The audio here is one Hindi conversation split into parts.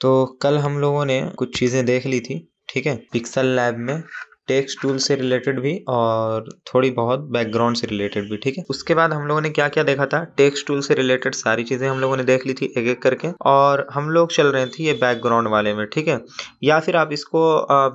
तो कल हम लोगों ने कुछ चीज़ें देख ली थी ठीक है पिक्सल लैब में टेक्स्ट टूल से रिलेटेड भी और थोड़ी बहुत बैकग्राउंड से रिलेटेड भी ठीक है उसके बाद हम लोगों ने क्या क्या देखा था टेक्स्ट टूल से रिलेटेड सारी चीज़ें हम लोगों ने देख ली थी एक एक करके और हम लोग चल रहे थे ये बैकग्राउंड वाले में ठीक है या फिर आप इसको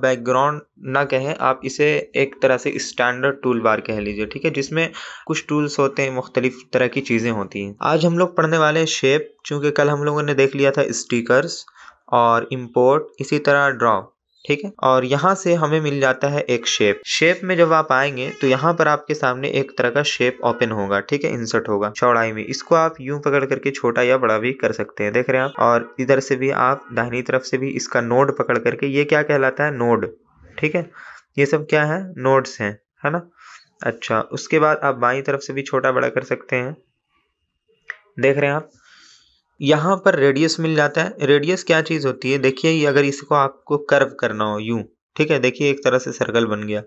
बैकग्राउंड ना कहें आप इसे एक तरह से स्टैंडर्ड टूल बार कह लीजिए ठीक है जिसमें कुछ टूल्स होते हैं मुख्तलिफ तरह की चीज़ें होती हैं आज हम लोग पढ़ने वाले शेप चूँकि कल हम लोगों ने देख लिया था स्टीकरस और इम्पोर्ट इसी तरह ड्रॉ ठीक है और यहाँ से हमें मिल जाता है एक शेप शेप में जब आप आएंगे तो यहाँ पर आपके सामने एक तरह का शेप ओपन होगा ठीक है इंसर्ट होगा चौड़ाई में इसको आप यूं पकड़ करके छोटा या बड़ा भी कर सकते हैं देख रहे हैं आप और इधर से भी आप दाहिनी तरफ से भी इसका नोड पकड़ करके ये क्या कहलाता है नोड ठीक है ये सब क्या है नोड्स हैं है ना अच्छा उसके बाद आप बाई तरफ से भी छोटा बड़ा कर सकते हैं देख रहे हैं आप यहाँ पर रेडियस मिल जाता है रेडियस क्या चीज़ होती है देखिए ये अगर इसको आपको कर्व करना हो यूँ ठीक है देखिए एक तरह से सर्कल बन गया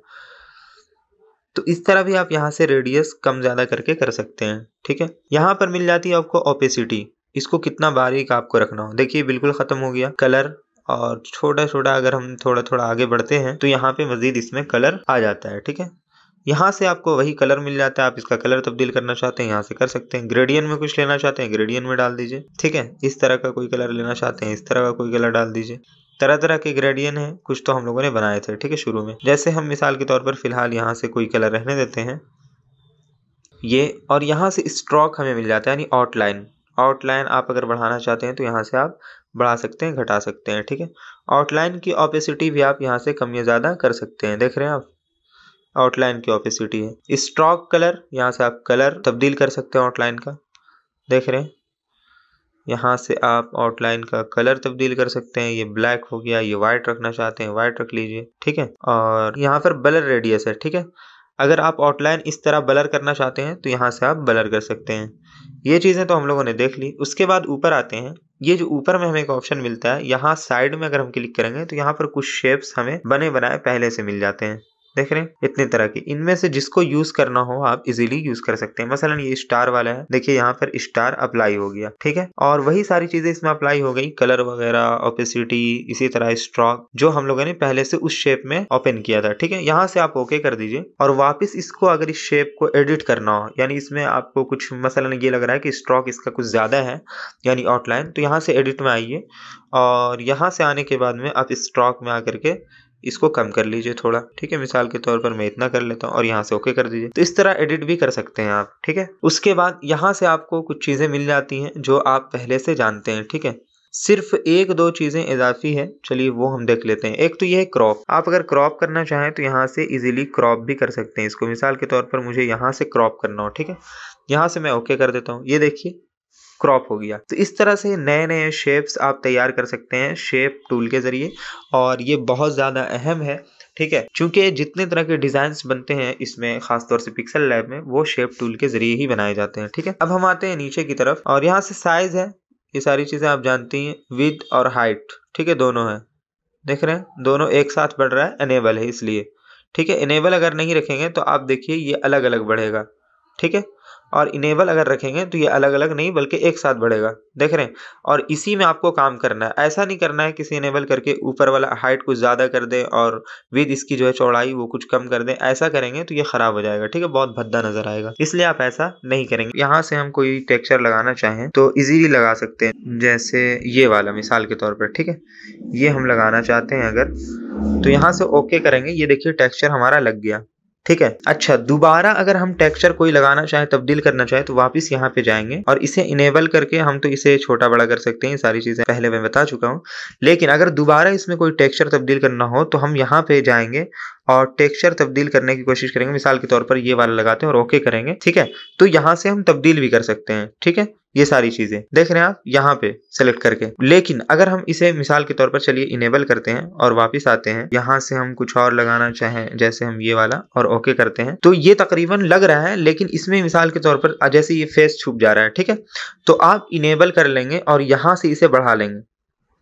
तो इस तरह भी आप यहाँ से रेडियस कम ज़्यादा करके कर सकते हैं ठीक है यहाँ पर मिल जाती है आपको ओपेसिटी इसको कितना बारीक आपको रखना हो देखिए बिल्कुल ख़त्म हो गया कलर और छोटा छोटा अगर हम थोड़ा थोड़ा आगे बढ़ते हैं तो यहाँ पे मज़ीद इसमें कलर आ जाता है ठीक है यहाँ से आपको वही कलर मिल जाता है आप इसका कलर तब्दील करना चाहते हैं यहाँ से कर सकते हैं ग्रेडियन में कुछ लेना चाहते हैं ग्रेडियन में डाल दीजिए ठीक है इस तरह का कोई कलर लेना चाहते हैं इस तरह का कोई कलर डाल दीजिए तरह तरह के ग्रेडियन हैं कुछ तो हम लोगों ने बनाए थे ठीक है शुरू में जैसे हम मिसाल के तौर पर फिलहाल यहाँ से कोई कलर रहने देते हैं ये और यहाँ से स्ट्रोक हमें मिल जाता है यानी आउटलाइन आउटलाइन आप अगर बढ़ाना चाहते हैं तो यहाँ से आप बढ़ा सकते हैं घटा सकते हैं ठीक है आउटलाइन की ऑपेसिटी भी आप यहाँ से कम या ज़्यादा कर सकते हैं देख रहे हैं आप आउटलाइन की ऑपेसिटी है स्ट्रॉक कलर यहाँ से आप कलर तब्दील कर सकते हैं आउटलाइन का देख रहे हैं यहाँ से आप आउटलाइन का कलर तब्दील कर सकते हैं ये ब्लैक हो गया ये वाइट रखना चाहते हैं वाइट रख लीजिए ठीक है और यहाँ पर बलर रेडियस है ठीक है अगर आप आउटलाइन इस तरह बलर करना चाहते हैं तो यहाँ से आप बलर कर सकते हैं ये चीज़ें तो हम लोगों ने देख ली उसके बाद ऊपर आते हैं ये जो ऊपर में हमें एक ऑप्शन मिलता है यहाँ साइड में अगर हम क्लिक करेंगे तो यहाँ पर कुछ शेप्स हमें बने बनाए पहले से मिल जाते हैं देख रहे हैं इतनी तरह की इनमें से जिसको यूज करना हो आप इजीली यूज कर सकते हैं मसलन ये स्टार वाला है देखिए यहाँ पर स्टार अप्लाई हो गया ठीक है और वही सारी चीजें इसमें अप्लाई हो गई कलर वगैरह ओपेसिटी इसी तरह स्ट्रॉक जो हम लोगों ने पहले से उस शेप में ओपन किया था ठीक है यहाँ से आप ओके कर दीजिए और वापिस इसको अगर इस शेप को एडिट करना हो यानी इसमें आपको कुछ मसलन ये लग रहा है कि स्ट्रॉक इसका कुछ ज्यादा है यानी आउटलाइन तो यहाँ से एडिट में आइए और यहाँ से आने के बाद में आप स्ट्रॉक में आकर के इसको कम कर लीजिए थोड़ा ठीक है मिसाल के तौर पर मैं इतना कर लेता हूँ और यहाँ से ओके कर दीजिए तो इस तरह एडिट भी कर सकते हैं आप ठीक है उसके बाद यहाँ से आपको कुछ चीज़ें मिल जाती हैं जो आप पहले से जानते हैं ठीक है सिर्फ एक दो चीज़ें इजाफी है चलिए वो हम देख लेते हैं एक तो ये है क्रॉप आप अगर क्रॉप करना चाहें तो यहाँ से इजीली क्रॉप भी कर सकते हैं इसको मिसाल के तौर पर मुझे यहाँ से क्रॉप करना हो ठीक है यहाँ से मैं ओके कर देता हूँ ये देखिए क्रॉप हो गया तो इस तरह से नए नए शेप्स आप तैयार कर सकते हैं शेप टूल के ज़रिए और ये बहुत ज़्यादा अहम है ठीक है क्योंकि जितने तरह के डिज़ाइंस बनते हैं इसमें खासतौर से पिक्सल लैब में वो शेप टूल के ज़रिए ही बनाए जाते हैं ठीक है अब हम आते हैं नीचे की तरफ और यहाँ से साइज है ये सारी चीज़ें आप जानती हैं विथ और हाइट ठीक है दोनों है देख रहे हैं दोनों एक साथ बढ़ रहा है अनेबल है इसलिए ठीक है इनेबल अगर नहीं रखेंगे तो आप देखिए ये अलग अलग बढ़ेगा ठीक है और इनेबल अगर रखेंगे तो ये अलग अलग नहीं बल्कि एक साथ बढ़ेगा देख रहे हैं और इसी में आपको काम करना है ऐसा नहीं करना है किसी इनेबल करके ऊपर वाला हाइट कुछ ज़्यादा कर दें और विद इसकी जो है चौड़ाई वो कुछ कम कर दें ऐसा करेंगे तो ये ख़राब हो जाएगा ठीक है बहुत भद्दा नज़र आएगा इसलिए आप ऐसा नहीं करेंगे यहाँ से हम कोई टेक्चर लगाना चाहें तो ईजीली लगा सकते हैं जैसे ये वाला मिसाल के तौर पर ठीक है ये हम लगाना चाहते हैं अगर तो यहाँ से ओके करेंगे ये देखिए टेक्स्चर हमारा लग गया ठीक है अच्छा दोबारा अगर हम टेक्सचर कोई लगाना चाहे तब्दील करना चाहे तो वापस यहाँ पे जाएंगे और इसे इनेबल करके हम तो इसे छोटा बड़ा कर सकते हैं ये सारी चीज़ें पहले मैं बता चुका हूँ लेकिन अगर दोबारा इसमें कोई टेक्सचर तब्दील करना हो तो हम यहाँ पे जाएंगे और टेक्सचर तब्दील करने की कोशिश करेंगे मिसाल के तौर पर ये वाला लगाते हैं और ओके करेंगे ठीक है तो यहाँ से हम तब्दील भी कर सकते हैं ठीक है ये सारी चीजें देख रहे हैं आप यहाँ पे सेलेक्ट करके लेकिन अगर हम इसे मिसाल के तौर पर चलिए इनेबल करते हैं और वापिस आते हैं यहाँ से हम कुछ और लगाना चाहें जैसे हम ये वाला और ओके करते हैं तो ये तकरीबन लग रहा है लेकिन इसमें मिसाल के तौर पर जैसे ये फेस छुप जा रहा है ठीक है तो आप इनेबल कर लेंगे और यहाँ से इसे बढ़ा लेंगे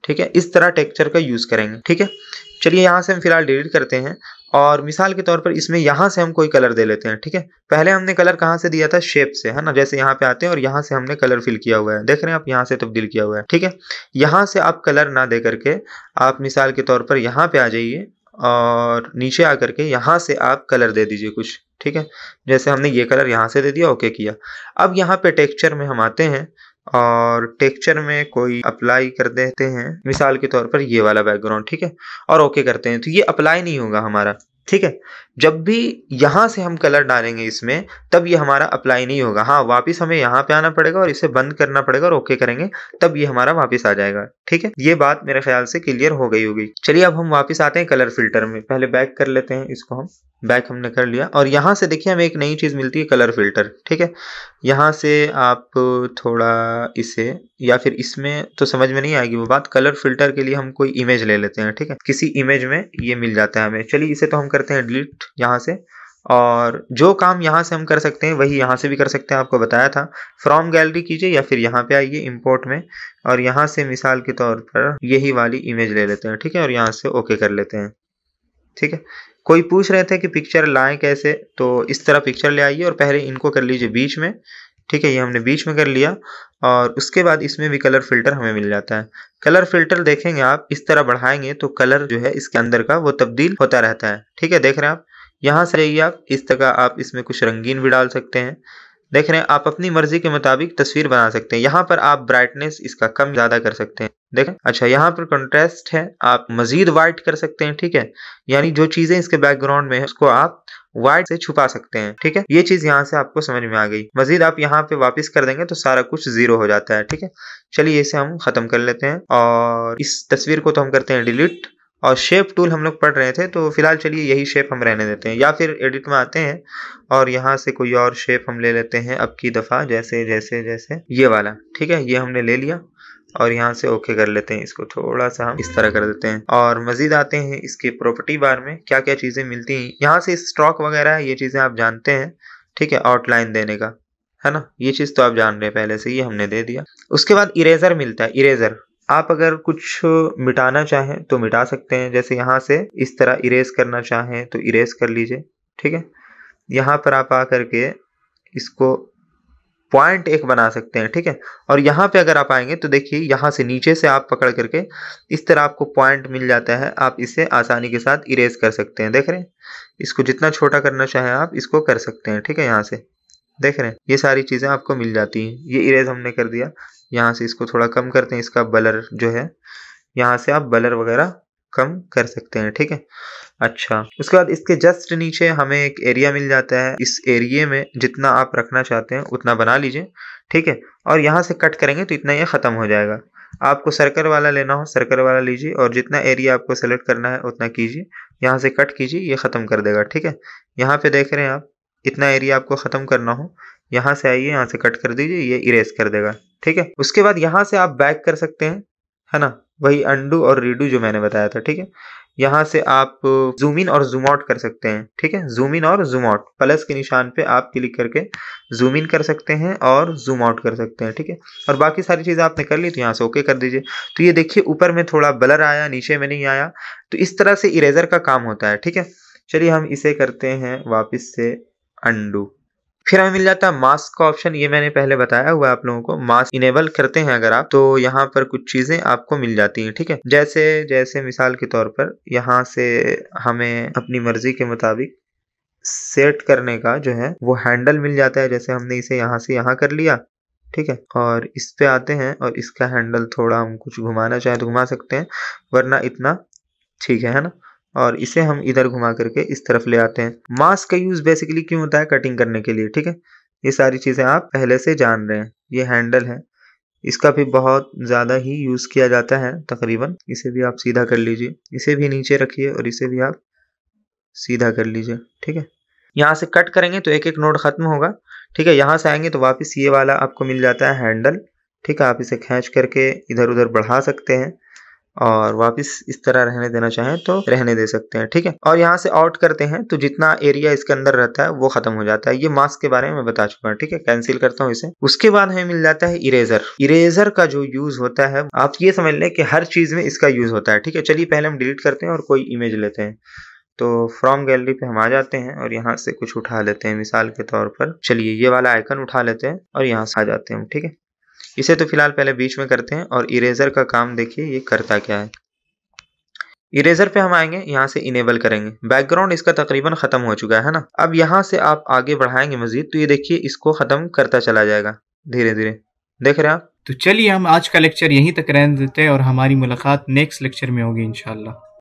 ठीक है इस तरह टेक्चर का यूज करेंगे ठीक है चलिए यहाँ से हम फिलहाल डिलीट करते हैं और मिसाल के तौर पर इसमें यहाँ से हम कोई कलर दे लेते हैं ठीक है पहले हमने कलर कहाँ से दिया था शेप से है ना जैसे यहाँ पे आते हैं और यहाँ से हमने कलर फिल किया हुआ है देख रहे हैं आप यहाँ से तब्दील किया हुआ है ठीक है यहाँ से आप कलर ना दे करके आप मिसाल के तौर पर यहाँ पे आ जाइए और नीचे आ करके यहाँ से आप कलर दे दीजिए कुछ ठीक है जैसे हमने ये कलर यहाँ से दे दिया ओके किया अब यहाँ पे टेक्स्चर में हम आते हैं और टेक्चर में कोई अप्लाई कर देते हैं मिसाल के तौर पर ये वाला बैकग्राउंड ठीक है और ओके करते हैं तो ये अप्लाई नहीं होगा हमारा ठीक है जब भी यहाँ से हम कलर डालेंगे इसमें तब ये हमारा अप्लाई नहीं होगा हाँ वापस हमें यहाँ पे आना पड़ेगा और इसे बंद करना पड़ेगा और ओके करेंगे तब ये हमारा वापस आ जाएगा ठीक है ये बात मेरे ख्याल से क्लियर हो गई होगी चलिए अब हम वापस आते हैं कलर फिल्टर में पहले बैक कर लेते हैं इसको हम बैक हमने कर लिया और यहाँ से देखिए हमें एक नई चीज़ मिलती है कलर फिल्टर ठीक है यहाँ से आप थोड़ा इसे या फिर इसमें तो समझ में नहीं आएगी वो बात कलर फिल्टर के लिए हम कोई इमेज ले लेते हैं ठीक है किसी इमेज में ये मिल जाता है हमें चलिए इसे तो हम करते हैं डिलीट यहाँ से और जो काम यहाँ से हम कर सकते हैं वही यहाँ से भी कर सकते हैं आपको बताया था फ्रॉम गैलरी कीजिए या फिर यहाँ पे आइए इंपोर्ट में और यहाँ से मिसाल के तौर पर यही वाली इमेज ले लेते हैं ठीक है और यहाँ से ओके कर लेते हैं ठीक है कोई पूछ रहे थे कि पिक्चर लाएं कैसे तो इस तरह पिक्चर ले आइए और पहले इनको कर लीजिए बीच में ठीक है ये हमने बीच में कर लिया और उसके बाद इसमें भी कलर फिल्टर हमें मिल जाता है कलर फिल्टर देखेंगे आप इस तरह बढ़ाएंगे तो कलर जो है इसके अंदर का वो तब्दील होता रहता है ठीक है देख रहे हैं आप यहाँ से रहिए आप इस तरह आप इसमें कुछ रंगीन भी डाल सकते हैं देख रहे हैं आप अपनी मर्जी के मुताबिक तस्वीर बना सकते हैं यहाँ पर आप ब्राइटनेस इसका कम ज़्यादा कर सकते हैं देख अच्छा यहाँ पर कंट्रास्ट है आप मज़ीद वाइट कर सकते हैं ठीक है यानी जो चीज़ें इसके बैकग्राउंड में है उसको आप वाइट से छुपा सकते हैं ठीक है ये चीज़ यहाँ से आपको समझ में आ गई मज़ीद आप यहाँ पे वापस कर देंगे तो सारा कुछ ज़ीरो हो जाता है ठीक है चलिए इसे हम ख़त्म कर लेते हैं और इस तस्वीर को तो हम करते हैं डिलीट और शेप टूल हम लोग पढ़ रहे थे तो फिलहाल चलिए यही शेप हम रहने देते हैं या फिर एडिट में आते हैं और यहाँ से कोई और शेप हम ले लेते हैं अब की दफ़ा जैसे जैसे जैसे ये वाला ठीक है ये हमने ले लिया और यहाँ से ओके कर लेते हैं इसको थोड़ा सा हम इस तरह कर देते हैं और मज़ीद आते हैं इसके प्रॉपर्टी बार में क्या क्या चीज़ें मिलती हैं यहाँ से स्टॉक वगैरह ये चीज़ें आप जानते हैं ठीक है आउटलाइन देने का है ना ये चीज़ तो आप जान रहे हैं पहले से ये हमने दे दिया उसके बाद इरेज़र मिलता है इरेज़र आप अगर कुछ मिटाना चाहें तो मिटा सकते हैं जैसे यहाँ से इस तरह इरेज करना चाहें तो इरेज कर लीजिए ठीक है यहाँ पर आप आ करके इसको पॉइंट एक बना सकते हैं ठीक है और यहाँ पे अगर आप आएंगे तो देखिए यहाँ से नीचे से आप पकड़ करके इस तरह आपको पॉइंट मिल जाता है आप इसे आसानी के साथ इरेज कर सकते हैं देख रहे हैं इसको जितना छोटा करना चाहें आप इसको कर सकते हैं ठीक है यहाँ से देख रहे हैं ये सारी चीज़ें आपको मिल जाती हैं ये इरेज हमने कर दिया यहाँ से इसको थोड़ा कम करते हैं इसका बलर जो है यहाँ से आप बलर वगैरह कम कर सकते हैं ठीक है अच्छा उसके बाद इसके जस्ट नीचे हमें एक एरिया मिल जाता है इस एरिए में जितना आप रखना चाहते हैं उतना बना लीजिए ठीक है और यहाँ से कट करेंगे तो इतना यह ख़त्म हो जाएगा आपको सर्कल वाला लेना हो सर्कल वाला लीजिए और जितना एरिया आपको सेलेक्ट करना है उतना कीजिए यहाँ से कट कीजिए ये ख़त्म कर देगा ठीक है यहाँ पे देख रहे हैं आप इतना एरिया आपको ख़त्म करना हो यहाँ से आइए यहाँ से कट कर दीजिए ये इरेज कर देगा ठीक है उसके बाद यहाँ से आप बैक कर सकते हैं है ना वही अंडू और रीडू जो मैंने बताया था ठीक है यहाँ से आप जूम इन और जूम आउट कर सकते हैं ठीक है जूम इन और जूम आउट प्लस के निशान पे आप क्लिक करके जूम इन कर सकते हैं और जूम आउट कर सकते हैं ठीक है और बाकी सारी चीज़ें आपने कर ली तो यहाँ से ओके कर दीजिए तो ये देखिए ऊपर में थोड़ा ब्लर आया नीचे में नहीं आया तो इस तरह से इरेजर का काम होता है ठीक है चलिए हम इसे करते हैं वापिस से अंडू फिर हमें मिल जाता है मास्क का ऑप्शन ये मैंने पहले बताया हुआ आप लोगों को मास्क इनेबल करते हैं अगर आप तो यहाँ पर कुछ चीजें आपको मिल जाती हैं ठीक है जैसे जैसे मिसाल के तौर पर यहाँ से हमें अपनी मर्जी के मुताबिक सेट करने का जो है वो हैंडल मिल जाता है जैसे हमने इसे यहाँ से यहाँ कर लिया ठीक है और इस पे आते हैं और इसका हैंडल थोड़ा हम कुछ घुमाना चाहे तो घुमा सकते हैं वरना इतना ठीक है है ना और इसे हम इधर घुमा करके इस तरफ ले आते हैं मास्क का यूज बेसिकली क्यों होता है कटिंग करने के लिए ठीक है ये सारी चीज़ें आप पहले से जान रहे हैं ये हैंडल है इसका भी बहुत ज़्यादा ही यूज़ किया जाता है तकरीबन इसे भी आप सीधा कर लीजिए इसे भी नीचे रखिए और इसे भी आप सीधा कर लीजिए ठीक है यहाँ से कट करेंगे तो एक एक नोट ख़त्म होगा ठीक है यहाँ से आएंगे तो वापस ये वाला आपको मिल जाता है हैंडल ठीक है आप इसे खींच करके इधर उधर बढ़ा सकते हैं और वापस इस तरह रहने देना चाहें तो रहने दे सकते हैं ठीक है और यहाँ से आउट करते हैं तो जितना एरिया इसके अंदर रहता है वो खत्म हो जाता है ये मास्क के बारे में बता चुका हूँ ठीक है कैंसिल करता हूँ इसे उसके बाद हमें मिल जाता है इरेजर इरेजर का जो यूज होता है आप ये समझ लें कि हर चीज में इसका यूज होता है ठीक है चलिए पहले हम डिलीट करते हैं और कोई इमेज लेते हैं तो फ्रॉम गैलरी पे हम आ जाते हैं और यहाँ से कुछ उठा लेते हैं मिसाल के तौर पर चलिए ये वाला आइकन उठा लेते हैं और यहाँ से आ जाते हैं हम ठीक है इसे तो फिलहाल पहले बीच में करते हैं और इरेजर का काम देखिए ये करता क्या है इरेजर पे हम आएंगे यहाँ से इनेबल करेंगे बैकग्राउंड इसका तकरीबन ख़त्म हो चुका है ना अब यहाँ से आप आगे बढ़ाएंगे मजीद तो ये देखिए इसको ख़त्म करता चला जाएगा धीरे धीरे देख रहे हैं आप तो चलिए हम आज का लेक्चर यहीं तक रहने देते हैं और हमारी मुलाकात नेक्स्ट लेक्चर में होगी इंशाल्लाह